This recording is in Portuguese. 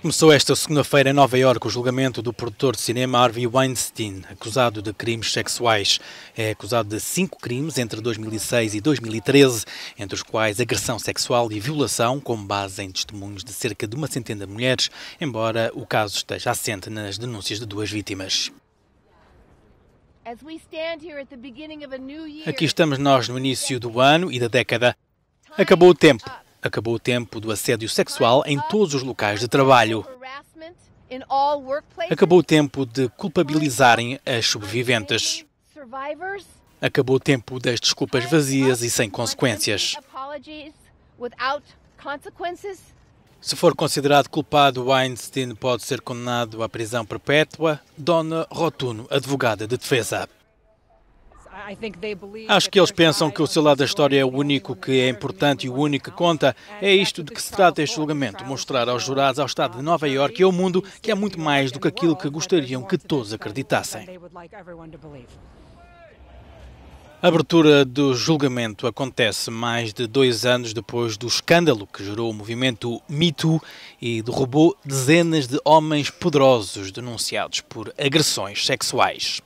Começou esta segunda-feira em Nova Iorque o julgamento do produtor de cinema Harvey Weinstein, acusado de crimes sexuais. É acusado de cinco crimes entre 2006 e 2013, entre os quais agressão sexual e violação, com base em testemunhos de cerca de uma centena de mulheres, embora o caso esteja assente nas denúncias de duas vítimas. Aqui estamos nós no início do ano e da década. Acabou o tempo Acabou o tempo do assédio sexual em todos os locais de trabalho. Acabou o tempo de culpabilizarem as sobreviventes. Acabou o tempo das desculpas vazias e sem consequências. Se for considerado culpado, Weinstein pode ser condenado à prisão perpétua. Dona Rotuno, advogada de defesa. Acho que eles pensam que o seu lado da história é o único que é importante e o único que conta. É isto de que se trata este julgamento: mostrar aos jurados, ao Estado de Nova Iorque e ao mundo que é muito mais do que aquilo que gostariam que todos acreditassem. A abertura do julgamento acontece mais de dois anos depois do escândalo que gerou o movimento Me Too e derrubou dezenas de homens poderosos denunciados por agressões sexuais.